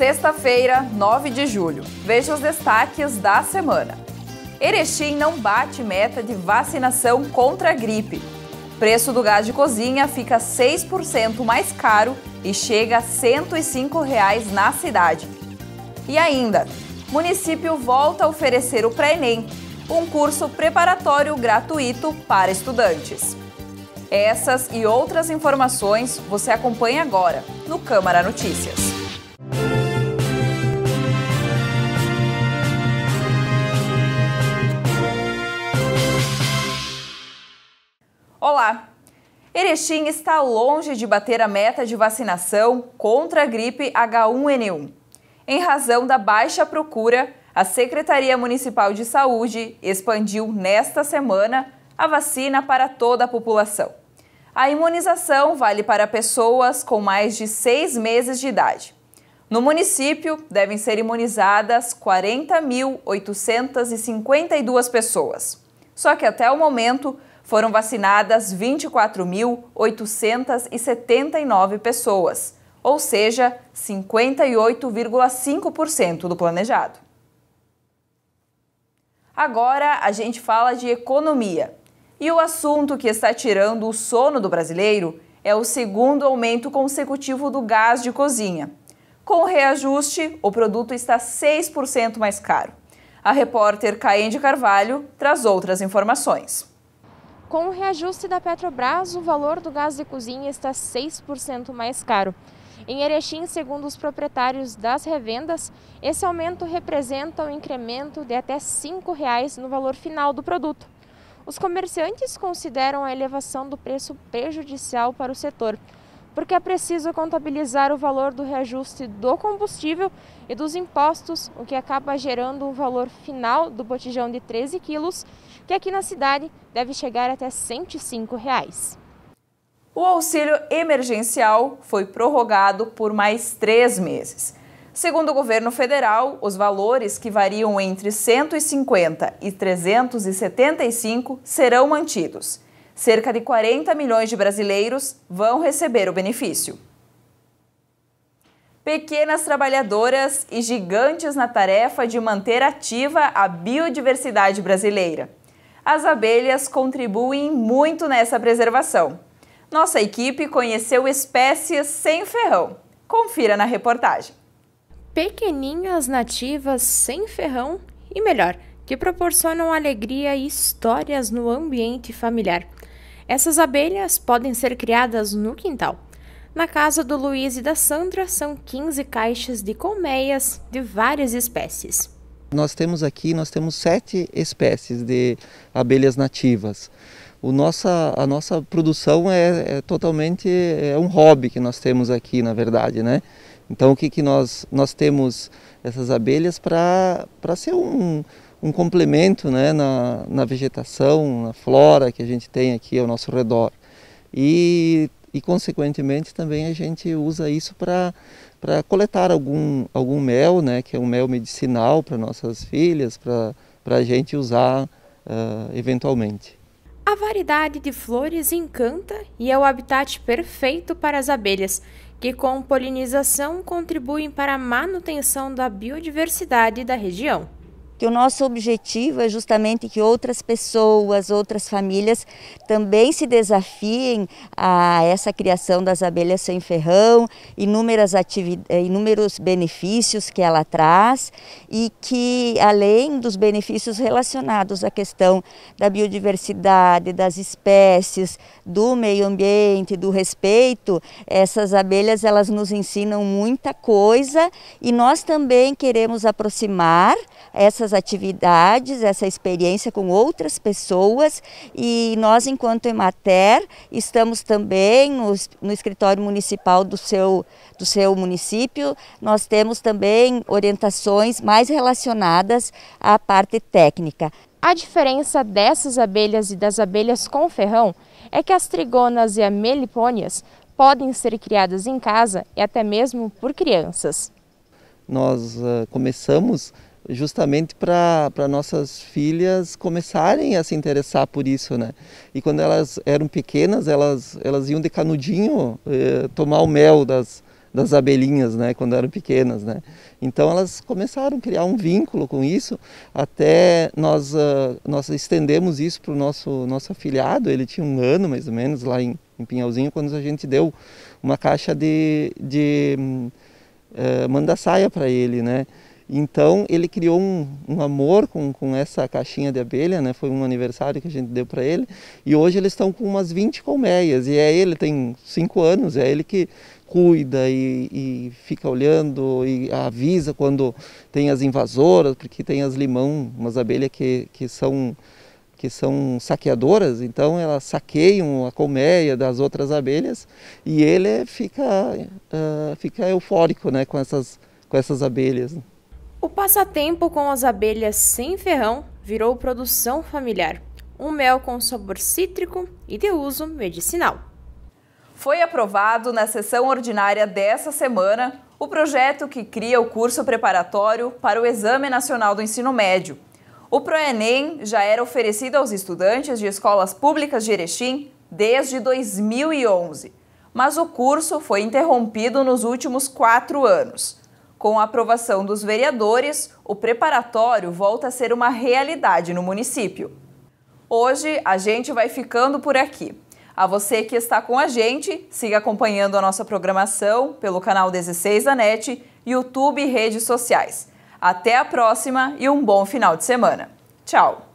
sexta-feira, 9 de julho. Veja os destaques da semana. Erechim não bate meta de vacinação contra a gripe. Preço do gás de cozinha fica 6% mais caro e chega a R$ 105 reais na cidade. E ainda, município volta a oferecer o pré-ENEM, um curso preparatório gratuito para estudantes. Essas e outras informações você acompanha agora no Câmara Notícias. Olá! Erechim está longe de bater a meta de vacinação contra a gripe H1N1. Em razão da baixa procura, a Secretaria Municipal de Saúde expandiu nesta semana a vacina para toda a população. A imunização vale para pessoas com mais de seis meses de idade. No município, devem ser imunizadas 40.852 pessoas. Só que até o momento, foram vacinadas 24.879 pessoas, ou seja, 58,5% do planejado. Agora a gente fala de economia. E o assunto que está tirando o sono do brasileiro é o segundo aumento consecutivo do gás de cozinha. Com o reajuste, o produto está 6% mais caro. A repórter de Carvalho traz outras informações. Com o reajuste da Petrobras, o valor do gás de cozinha está 6% mais caro. Em Erechim, segundo os proprietários das revendas, esse aumento representa um incremento de até R$ 5,00 no valor final do produto. Os comerciantes consideram a elevação do preço prejudicial para o setor porque é preciso contabilizar o valor do reajuste do combustível e dos impostos, o que acaba gerando um valor final do botijão de 13 quilos, que aqui na cidade deve chegar até R$ 105. Reais. O auxílio emergencial foi prorrogado por mais três meses. Segundo o governo federal, os valores que variam entre 150 e 375 serão mantidos cerca de 40 milhões de brasileiros vão receber o benefício. Pequenas trabalhadoras e gigantes na tarefa de manter ativa a biodiversidade brasileira. As abelhas contribuem muito nessa preservação. Nossa equipe conheceu espécies sem ferrão. Confira na reportagem. Pequeninhas nativas sem ferrão e melhor, que proporcionam alegria e histórias no ambiente familiar. Essas abelhas podem ser criadas no quintal. Na casa do Luiz e da Sandra são 15 caixas de colmeias de várias espécies. Nós temos aqui, nós temos sete espécies de abelhas nativas. O nossa, a nossa produção é, é totalmente é um hobby que nós temos aqui, na verdade, né? Então o que, que nós, nós temos essas abelhas para ser um, um complemento né, na, na vegetação, na flora que a gente tem aqui ao nosso redor. E, e consequentemente, também a gente usa isso para coletar algum, algum mel, né, que é um mel medicinal para nossas filhas, para a gente usar uh, eventualmente. A variedade de flores encanta e é o habitat perfeito para as abelhas, que com polinização contribuem para a manutenção da biodiversidade da região que o nosso objetivo é justamente que outras pessoas, outras famílias também se desafiem a essa criação das abelhas sem ferrão, inúmeras eh, inúmeros benefícios que ela traz e que além dos benefícios relacionados à questão da biodiversidade, das espécies, do meio ambiente, do respeito, essas abelhas elas nos ensinam muita coisa e nós também queremos aproximar essas essas atividades, essa experiência com outras pessoas e nós, enquanto Emater, estamos também no, no escritório municipal do seu, do seu município, nós temos também orientações mais relacionadas à parte técnica. A diferença dessas abelhas e das abelhas com ferrão é que as trigonas e as melipônias podem ser criadas em casa e até mesmo por crianças. Nós uh, começamos justamente para nossas filhas começarem a se interessar por isso, né? E quando elas eram pequenas, elas, elas iam de canudinho eh, tomar o mel das, das abelhinhas, né, quando eram pequenas, né. Então elas começaram a criar um vínculo com isso, até nós, uh, nós estendemos isso para o nosso, nosso afilhado, ele tinha um ano mais ou menos lá em, em Pinhalzinho, quando a gente deu uma caixa de, de uh, manda-saia para ele, né, então ele criou um, um amor com, com, essa caixinha de abelha, né? Foi um aniversário que a gente deu para ele. E hoje eles estão com umas 20 colmeias. E é ele, tem 5 anos, é ele que cuida e, e, fica olhando e avisa quando tem as invasoras, porque tem as limão, umas abelhas que, que são que são saqueadoras, então elas saqueiam a colmeia das outras abelhas e ele fica, uh, fica eufórico né, com, essas, com essas abelhas. O passatempo com as abelhas sem ferrão virou produção familiar. Um mel com sabor cítrico e de uso medicinal. Foi aprovado na sessão ordinária dessa semana o projeto que cria o curso preparatório para o Exame Nacional do Ensino Médio. O Proenem já era oferecido aos estudantes de escolas públicas de Erechim desde 2011, mas o curso foi interrompido nos últimos quatro anos. Com a aprovação dos vereadores, o preparatório volta a ser uma realidade no município. Hoje a gente vai ficando por aqui. A você que está com a gente, siga acompanhando a nossa programação pelo canal 16 da NET, YouTube e redes sociais. Até a próxima e um bom final de semana. Tchau!